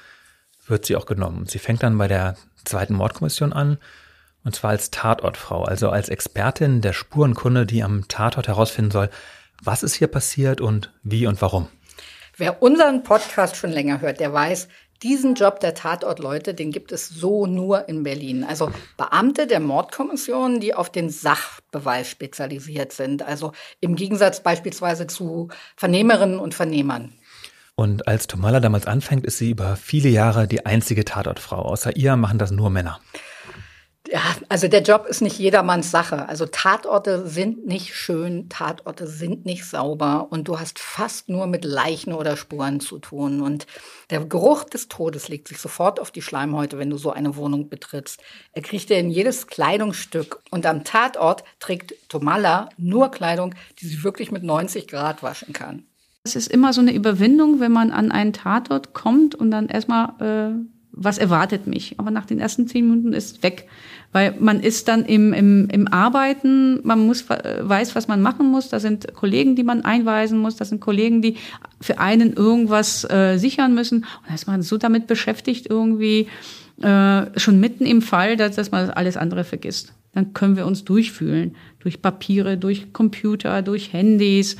wird sie auch genommen. Sie fängt dann bei der zweiten Mordkommission an, und zwar als Tatortfrau, also als Expertin der Spurenkunde, die am Tatort herausfinden soll, was ist hier passiert und wie und warum.
Wer unseren Podcast schon länger hört, der weiß, diesen Job der Tatortleute, den gibt es so nur in Berlin. Also Beamte der Mordkommission, die auf den Sachbeweis spezialisiert sind. Also im Gegensatz beispielsweise zu Vernehmerinnen und Vernehmern.
Und als Tomala damals anfängt, ist sie über viele Jahre die einzige Tatortfrau. Außer ihr machen das nur Männer.
Ja, also der Job ist nicht jedermanns Sache. Also Tatorte sind nicht schön, Tatorte sind nicht sauber und du hast fast nur mit Leichen oder Spuren zu tun. Und der Geruch des Todes legt sich sofort auf die Schleimhäute, wenn du so eine Wohnung betrittst. Er kriecht dir in jedes Kleidungsstück und am Tatort trägt Tomala nur Kleidung, die sie wirklich mit 90 Grad
waschen kann. Es ist immer so eine Überwindung, wenn man an einen Tatort kommt und dann erstmal, äh, was erwartet mich? Aber nach den ersten zehn Minuten ist weg. Weil man ist dann im, im, im Arbeiten, man muss, äh, weiß, was man machen muss. Da sind Kollegen, die man einweisen muss. Da sind Kollegen, die für einen irgendwas äh, sichern müssen. Und da ist man so damit beschäftigt, irgendwie äh, schon mitten im Fall, dass, dass man alles andere vergisst. Dann können wir uns durchfühlen. Durch Papiere, durch Computer, durch Handys.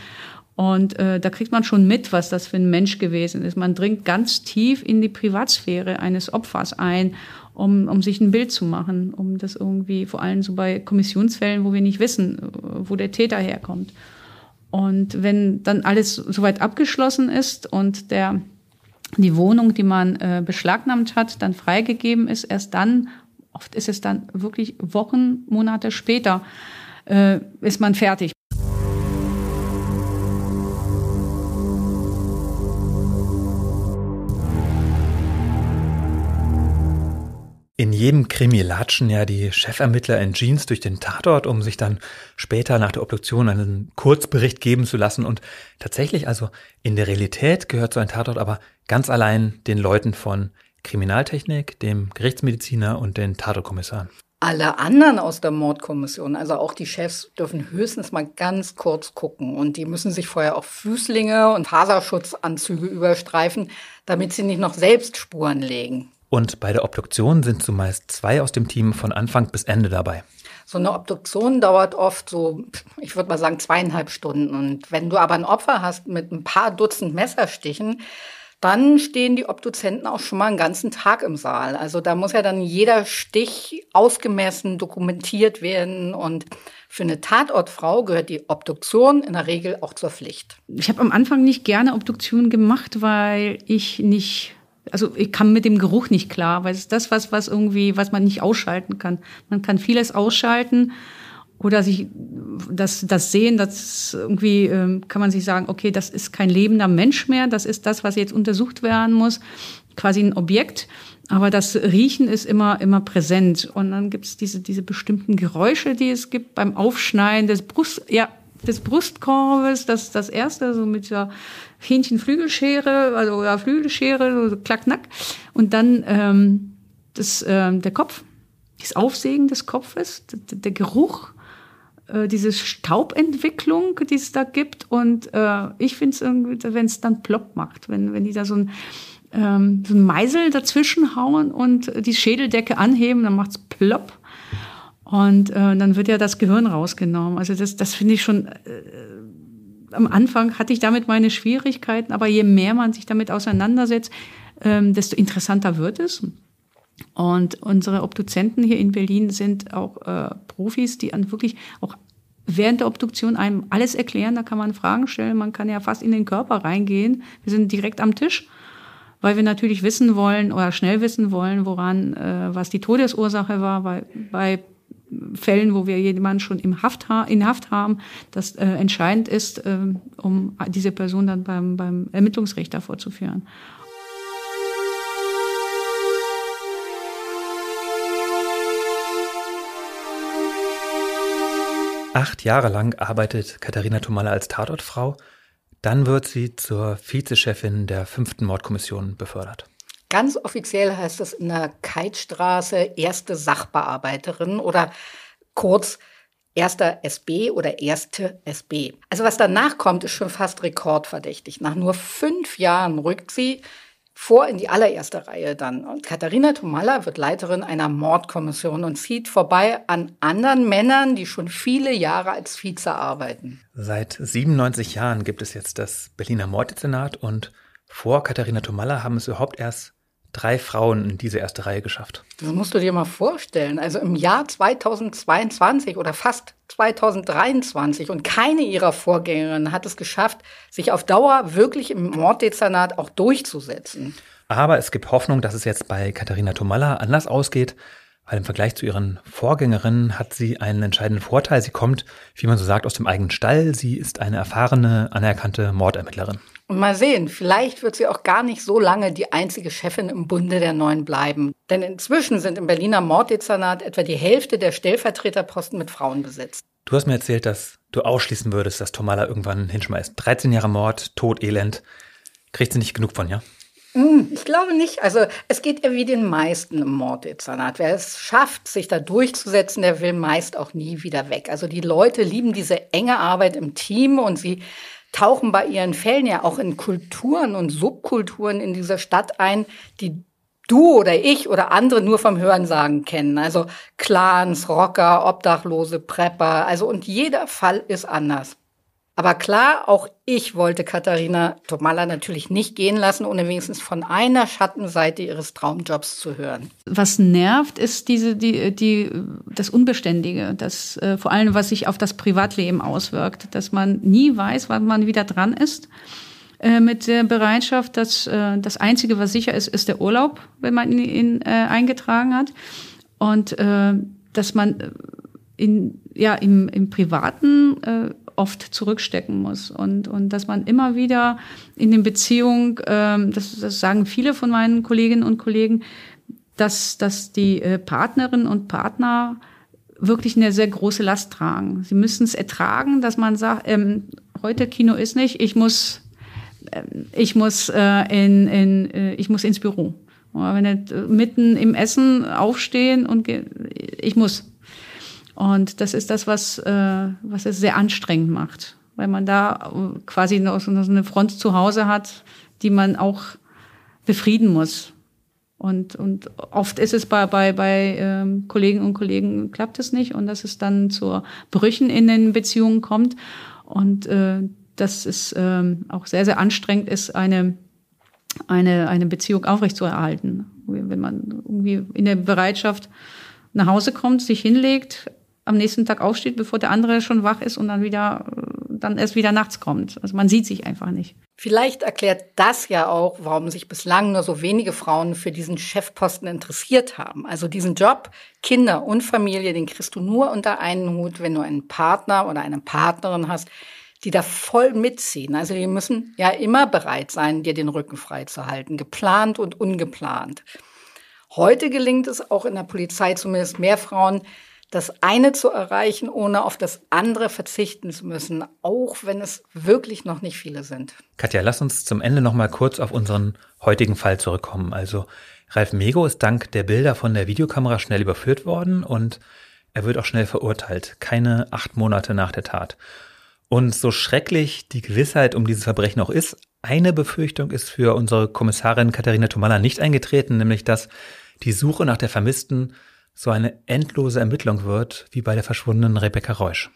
Und äh, da kriegt man schon mit, was das für ein Mensch gewesen ist. Man dringt ganz tief in die Privatsphäre eines Opfers ein, um, um sich ein Bild zu machen, um das irgendwie, vor allem so bei Kommissionsfällen, wo wir nicht wissen, wo der Täter herkommt. Und wenn dann alles soweit abgeschlossen ist und der, die Wohnung, die man äh, beschlagnahmt hat, dann freigegeben ist, erst dann, oft ist es dann wirklich Wochen, Monate später, äh, ist man fertig.
In jedem Krimi latschen ja die Chefermittler in Jeans durch den Tatort, um sich dann später nach der Obduktion einen Kurzbericht geben zu lassen. Und tatsächlich, also in der Realität gehört so ein Tatort aber ganz allein den Leuten von Kriminaltechnik, dem Gerichtsmediziner und den Tatortkommissaren.
Alle anderen aus der Mordkommission, also auch die Chefs, dürfen höchstens mal ganz kurz gucken. Und die müssen sich vorher auch Füßlinge und Faserschutzanzüge überstreifen, damit sie nicht noch selbst Spuren legen.
Und bei der Obduktion sind zumeist zwei aus dem Team von Anfang bis Ende dabei.
So eine Obduktion dauert oft so, ich würde mal sagen, zweieinhalb Stunden. Und wenn du aber ein Opfer hast mit ein paar Dutzend Messerstichen, dann stehen die Obduzenten auch schon mal einen ganzen Tag im Saal. Also da muss ja dann jeder Stich ausgemessen, dokumentiert werden. Und für eine Tatortfrau gehört die Obduktion in der Regel auch zur Pflicht.
Ich habe am Anfang nicht gerne Obduktion gemacht, weil ich nicht also ich kam mit dem Geruch nicht klar, weil es ist das was, was irgendwie, was man nicht ausschalten kann. Man kann vieles ausschalten oder sich das, das sehen, das irgendwie ähm, kann man sich sagen, okay, das ist kein lebender Mensch mehr, das ist das, was jetzt untersucht werden muss, quasi ein Objekt. Aber das Riechen ist immer, immer präsent. Und dann gibt es diese, diese bestimmten Geräusche, die es gibt beim Aufschneiden des Brust, ja, des Brustkorbes, das das erste, so mit der Hähnchenflügelschere, also oder Flügelschere, so klack, knack. Und dann ähm, das, ähm, der Kopf, das Aufsägen des Kopfes, der, der Geruch, äh, diese Staubentwicklung, die es da gibt. Und äh, ich finde es irgendwie, wenn es dann plopp macht, wenn, wenn die da so ein ähm, so ein Meisel dazwischen hauen und die Schädeldecke anheben, dann macht's plopp. Und äh, dann wird ja das Gehirn rausgenommen. Also das, das finde ich schon äh, am Anfang hatte ich damit meine Schwierigkeiten, aber je mehr man sich damit auseinandersetzt, ähm, desto interessanter wird es. Und unsere Obduzenten hier in Berlin sind auch äh, Profis, die an wirklich auch während der Obduktion einem alles erklären. Da kann man Fragen stellen, man kann ja fast in den Körper reingehen. Wir sind direkt am Tisch, weil wir natürlich wissen wollen oder schnell wissen wollen, woran, äh, was die Todesursache war. weil bei Fällen, wo wir jemanden schon im Haft in Haft haben, das äh, entscheidend ist, äh, um diese Person dann beim, beim Ermittlungsrichter vorzuführen.
Acht Jahre lang arbeitet Katharina Thomalla als Tatortfrau. Dann wird sie zur Vizechefin der fünften Mordkommission befördert.
Ganz offiziell heißt es in der Keitstraße erste Sachbearbeiterin oder kurz erster SB oder erste SB. Also was danach kommt, ist schon fast rekordverdächtig. Nach nur fünf Jahren rückt sie vor in die allererste Reihe dann. Und Katharina Tomalla wird Leiterin einer Mordkommission und zieht vorbei an anderen Männern, die schon viele Jahre als Vize arbeiten.
Seit 97 Jahren gibt es jetzt das Berliner Morddezernat und vor Katharina Tomalla haben es überhaupt erst drei Frauen in diese erste Reihe geschafft.
Das musst du dir mal vorstellen. Also im Jahr 2022 oder fast 2023 und keine ihrer Vorgängerinnen hat es geschafft, sich auf Dauer wirklich im Morddezernat auch durchzusetzen.
Aber es gibt Hoffnung, dass es jetzt bei Katharina Tomalla anders ausgeht, weil im Vergleich zu ihren Vorgängerinnen hat sie einen entscheidenden Vorteil. Sie kommt, wie man so sagt, aus dem eigenen Stall. Sie ist eine erfahrene, anerkannte Mordermittlerin.
Und mal sehen, vielleicht wird sie auch gar nicht so lange die einzige Chefin im Bunde der Neuen bleiben. Denn inzwischen sind im Berliner Morddezernat etwa die Hälfte der Stellvertreterposten mit Frauen besetzt.
Du hast mir erzählt, dass du ausschließen würdest, dass Tomala irgendwann hinschmeißt. 13 Jahre Mord, Tod, Elend. Kriegt sie nicht genug von, ja?
Hm, ich glaube nicht. Also es geht ja wie den meisten im Morddezernat. Wer es schafft, sich da durchzusetzen, der will meist auch nie wieder weg. Also die Leute lieben diese enge Arbeit im Team und sie tauchen bei ihren Fällen ja auch in Kulturen und Subkulturen in dieser Stadt ein, die du oder ich oder andere nur vom Hörensagen kennen. Also Clans, Rocker, Obdachlose, Prepper. Also und jeder Fall ist anders. Aber klar, auch ich wollte Katharina Tomala natürlich nicht gehen lassen, ohne wenigstens von einer Schattenseite ihres Traumjobs zu hören.
Was nervt, ist diese, die, die, das Unbeständige, das, äh, vor allem was sich auf das Privatleben auswirkt, dass man nie weiß, wann man wieder dran ist äh, mit der Bereitschaft, dass äh, das Einzige, was sicher ist, ist der Urlaub, wenn man ihn, äh, eingetragen hat. Und äh, dass man äh, in, ja, im, im Privaten äh, oft zurückstecken muss. Und, und dass man immer wieder in den Beziehungen, ähm, das, das sagen viele von meinen Kolleginnen und Kollegen, dass, dass die äh, Partnerinnen und Partner wirklich eine sehr große Last tragen. Sie müssen es ertragen, dass man sagt, ähm, heute Kino ist nicht, ich muss, ähm, ich muss, äh, in, in, äh, ich muss ins Büro. Oder wenn nicht äh, mitten im Essen aufstehen und ich muss, und das ist das, was, äh, was es sehr anstrengend macht, weil man da äh, quasi noch so eine Front zu Hause hat, die man auch befrieden muss. Und, und oft ist es bei, bei, bei ähm, Kollegen und Kollegen klappt es nicht und dass es dann zu Brüchen in den Beziehungen kommt. Und äh, dass es ähm, auch sehr, sehr anstrengend ist, eine, eine, eine Beziehung aufrechtzuerhalten. Wenn man irgendwie in der Bereitschaft nach Hause kommt, sich hinlegt, am nächsten Tag aufsteht, bevor der andere schon wach ist und dann wieder, dann erst wieder nachts kommt. Also man sieht sich einfach nicht.
Vielleicht erklärt das ja auch, warum sich bislang nur so wenige Frauen für diesen Chefposten interessiert haben. Also diesen Job, Kinder und Familie, den kriegst du nur unter einen Hut, wenn du einen Partner oder eine Partnerin hast, die da voll mitziehen. Also die müssen ja immer bereit sein, dir den Rücken frei zu halten, geplant und ungeplant. Heute gelingt es auch in der Polizei zumindest mehr Frauen, das eine zu erreichen, ohne auf das andere verzichten zu müssen, auch wenn es wirklich noch nicht viele sind.
Katja, lass uns zum Ende noch mal kurz auf unseren heutigen Fall zurückkommen. Also Ralf Mego ist dank der Bilder von der Videokamera schnell überführt worden und er wird auch schnell verurteilt, keine acht Monate nach der Tat. Und so schrecklich die Gewissheit um dieses Verbrechen auch ist, eine Befürchtung ist für unsere Kommissarin Katharina Tomalla nicht eingetreten, nämlich dass die Suche nach der vermissten so eine endlose Ermittlung wird, wie bei der verschwundenen Rebecca Reusch.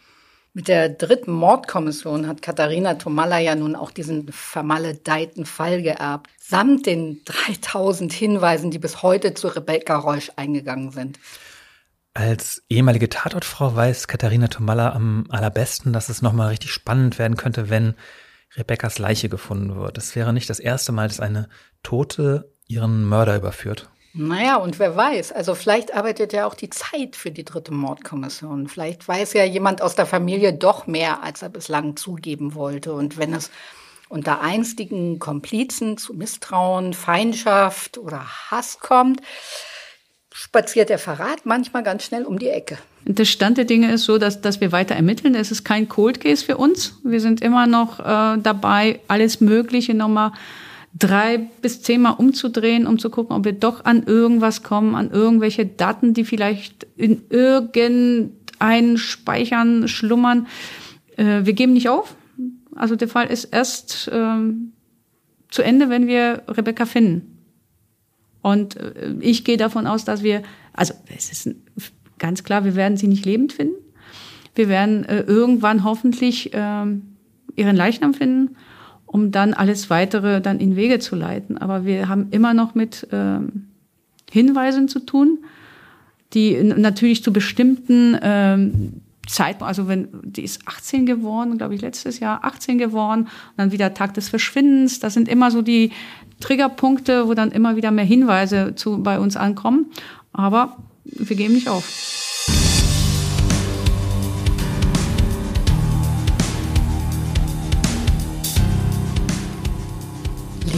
Mit der dritten Mordkommission hat Katharina Tomalla ja nun auch diesen vermaledeiten Fall geerbt, samt den 3000 Hinweisen, die bis heute zu Rebecca Reusch eingegangen sind.
Als ehemalige Tatortfrau weiß Katharina Tomalla am allerbesten, dass es nochmal richtig spannend werden könnte, wenn Rebeccas Leiche gefunden wird. Es wäre nicht das erste Mal, dass eine Tote ihren Mörder überführt.
Naja, und wer weiß, also vielleicht arbeitet ja auch die Zeit für die dritte Mordkommission. Vielleicht weiß ja jemand aus der Familie doch mehr, als er bislang zugeben wollte. Und wenn es unter einstigen Komplizen zu Misstrauen, Feindschaft oder Hass kommt, spaziert der Verrat manchmal ganz schnell um die Ecke.
Der Stand der Dinge ist so, dass, dass wir weiter ermitteln. Es ist kein Cold Case für uns. Wir sind immer noch äh, dabei, alles Mögliche nochmal drei bis zehnmal umzudrehen, um zu gucken, ob wir doch an irgendwas kommen, an irgendwelche Daten, die vielleicht in irgendeinen Speichern schlummern. Äh, wir geben nicht auf. Also der Fall ist erst ähm, zu Ende, wenn wir Rebecca finden. Und äh, ich gehe davon aus, dass wir, also es ist ganz klar, wir werden sie nicht lebend finden. Wir werden äh, irgendwann hoffentlich ähm, ihren Leichnam finden um dann alles weitere dann in Wege zu leiten. Aber wir haben immer noch mit ähm, Hinweisen zu tun, die natürlich zu bestimmten ähm, Zeitpunkt, also wenn, die ist 18 geworden, glaube ich, letztes Jahr 18 geworden, und dann wieder Tag des Verschwindens. Das sind immer so die Triggerpunkte, wo dann immer wieder mehr Hinweise zu, bei uns ankommen. Aber wir geben nicht auf.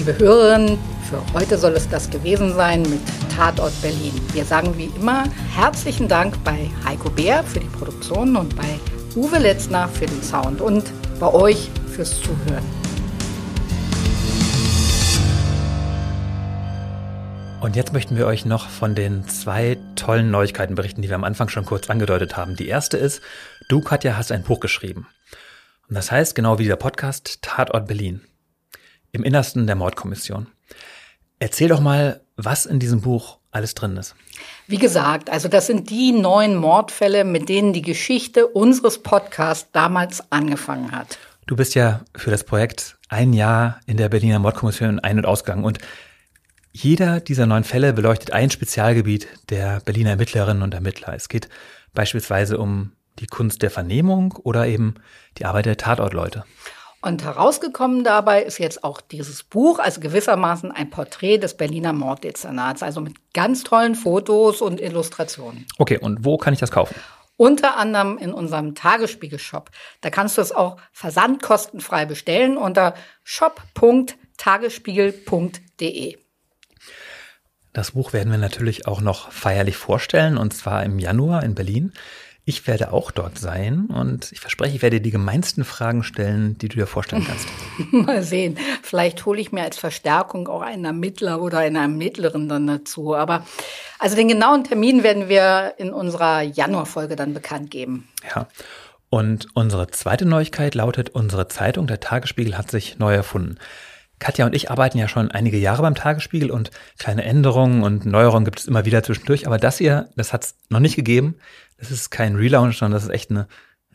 liebe Hörerinnen, für heute soll es das gewesen sein mit Tatort Berlin. Wir sagen wie immer herzlichen Dank bei Heiko Bär für die Produktion und bei Uwe Letzner für den Sound und bei euch fürs Zuhören.
Und jetzt möchten wir euch noch von den zwei tollen Neuigkeiten berichten, die wir am Anfang schon kurz angedeutet haben. Die erste ist, du Katja hast ein Buch geschrieben. Und das heißt, genau wie der Podcast, Tatort Berlin im Innersten der Mordkommission. Erzähl doch mal, was in diesem Buch alles drin ist.
Wie gesagt, also das sind die neun Mordfälle, mit denen die Geschichte unseres Podcasts damals angefangen hat.
Du bist ja für das Projekt ein Jahr in der Berliner Mordkommission ein- und ausgegangen und jeder dieser neun Fälle beleuchtet ein Spezialgebiet der Berliner Ermittlerinnen und Ermittler. Es geht beispielsweise um die Kunst der Vernehmung oder eben die Arbeit der Tatortleute.
Und herausgekommen dabei ist jetzt auch dieses Buch, also gewissermaßen ein Porträt des Berliner Morddezernats, also mit ganz tollen Fotos und Illustrationen.
Okay, und wo kann ich das kaufen?
Unter anderem in unserem Tagesspiegel-Shop. Da kannst du es auch versandkostenfrei bestellen unter shop.tagesspiegel.de.
Das Buch werden wir natürlich auch noch feierlich vorstellen, und zwar im Januar in Berlin. Ich werde auch dort sein und ich verspreche, ich werde dir die gemeinsten Fragen stellen, die du dir vorstellen kannst.
Mal sehen. Vielleicht hole ich mir als Verstärkung auch einen Ermittler oder eine Ermittlerin dann dazu. Aber also den genauen Termin werden wir in unserer Januarfolge dann bekannt geben.
Ja. Und unsere zweite Neuigkeit lautet, unsere Zeitung, der Tagesspiegel, hat sich neu erfunden. Katja und ich arbeiten ja schon einige Jahre beim Tagesspiegel und kleine Änderungen und Neuerungen gibt es immer wieder zwischendurch, aber das hier, das hat es noch nicht gegeben das ist kein Relaunch, sondern das ist echt eine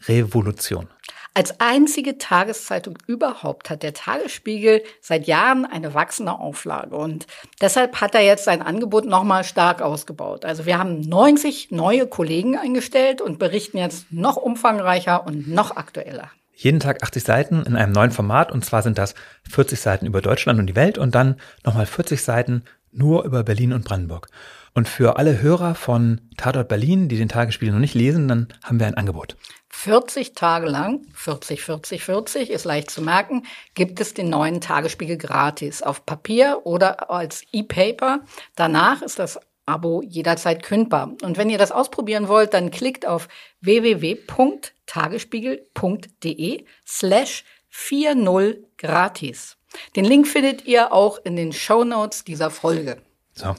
Revolution.
Als einzige Tageszeitung überhaupt hat der Tagesspiegel seit Jahren eine wachsende Auflage und deshalb hat er jetzt sein Angebot nochmal stark ausgebaut. Also wir haben 90 neue Kollegen eingestellt und berichten jetzt noch umfangreicher und noch aktueller.
Jeden Tag 80 Seiten in einem neuen Format und zwar sind das 40 Seiten über Deutschland und die Welt und dann nochmal 40 Seiten nur über Berlin und Brandenburg. Und für alle Hörer von Tatort Berlin, die den Tagesspiegel noch nicht lesen, dann haben wir ein
Angebot. 40 Tage lang, 40, 40, 40, ist leicht zu merken, gibt es den neuen Tagesspiegel gratis auf Papier oder als E-Paper. Danach ist das Abo jederzeit kündbar. Und wenn ihr das ausprobieren wollt, dann klickt auf www.tagesspiegel.de slash 40 gratis. Den Link findet ihr auch in den Show Notes dieser Folge. So.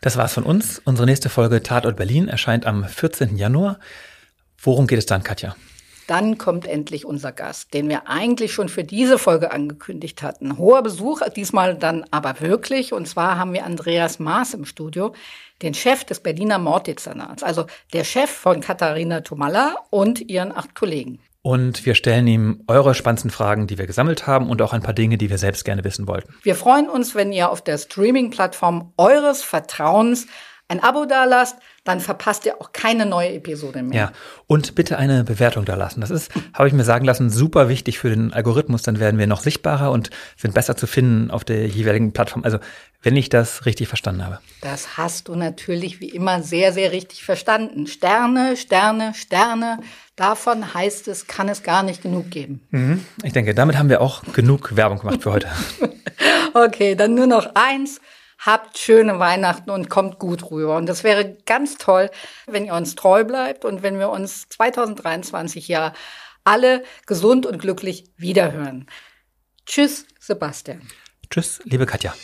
Das war's von uns. Unsere nächste Folge Tatort Berlin erscheint am 14. Januar. Worum geht es dann, Katja?
Dann kommt endlich unser Gast, den wir eigentlich schon für diese Folge angekündigt hatten. Hoher Besuch, diesmal dann aber wirklich. Und zwar haben wir Andreas Maas im Studio, den Chef des Berliner Morddezernats, also der Chef von Katharina Tomalla und ihren acht Kollegen.
Und wir stellen ihm eure spannendsten Fragen, die wir gesammelt haben und auch ein paar Dinge, die wir selbst gerne wissen wollten.
Wir freuen uns, wenn ihr auf der Streaming-Plattform eures Vertrauens ein Abo dalasst, dann verpasst ihr auch keine neue Episode mehr.
Ja, und bitte eine Bewertung dalassen. Das ist, habe ich mir sagen lassen, super wichtig für den Algorithmus. Dann werden wir noch sichtbarer und sind besser zu finden auf der jeweiligen Plattform. Also, wenn ich das richtig verstanden habe.
Das hast du natürlich wie immer sehr, sehr richtig verstanden. Sterne, Sterne, Sterne. Davon heißt es, kann es gar nicht genug geben.
Mhm. Ich denke, damit haben wir auch genug Werbung gemacht für heute.
okay, dann nur noch eins habt schöne Weihnachten und kommt gut rüber. Und das wäre ganz toll, wenn ihr uns treu bleibt und wenn wir uns 2023 ja alle gesund und glücklich wiederhören. Tschüss, Sebastian. Tschüss,
liebe Katja.